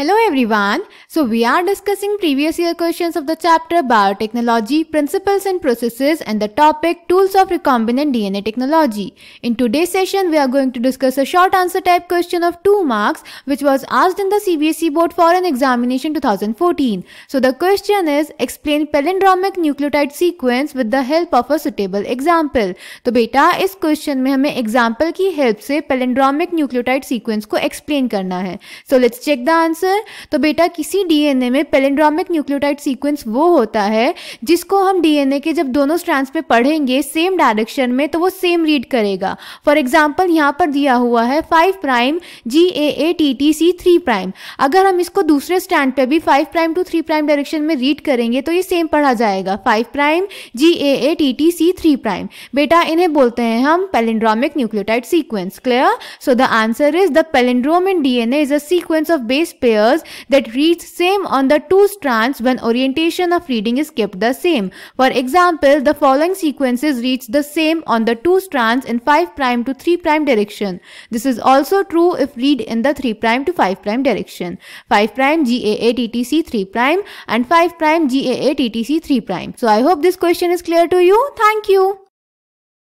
Hello everyone. So we are discussing previous year questions of the chapter Biotechnology, Principles and Processes and the topic Tools of Recombinant DNA Technology. In today's session, we are going to discuss a short answer type question of 2 marks which was asked in the CBSE board for an examination 2014. So the question is explain palindromic nucleotide sequence with the help of a suitable example. तो बेटा इस question में हमें example की help से palindromic nucleotide sequence को explain करना है so let's check the answer sir तो बेटा किसी डीएनए में पेलेंड्रामिक न्यूक्लियोटाइड सीक्वेंस वो होता है जिसको हम डीएनए के जब दोनों स्ट्रैंड्स पे पढ़ेंगे सेम डायरेक्शन में तो वो सेम रीड करेगा फॉर एग्जाम्पल यहाँ पर दिया हुआ है five prime G A A T T C three prime अगर हम इसको दूसरे स्टैंड पे भी five prime to three prime direction में रीड करेंगे तो ये सेम पढ़ा जाएगा five prime G A A T T C three prime बेटा इन्हें बोलते हैं हम palindromic nucleotide sequence clear so the answer is the palindrome in DNA is a sequence of base pair that reads same on the two strands when orientation of reading is kept the same. For example, the following sequences reads the same on the two strands in 5' to 3' direction. This is also true if read in the 3' to 5' direction. 5' GAATTC 3' and 5' GAATTC 3'. So I hope this question is clear to you. Thank you.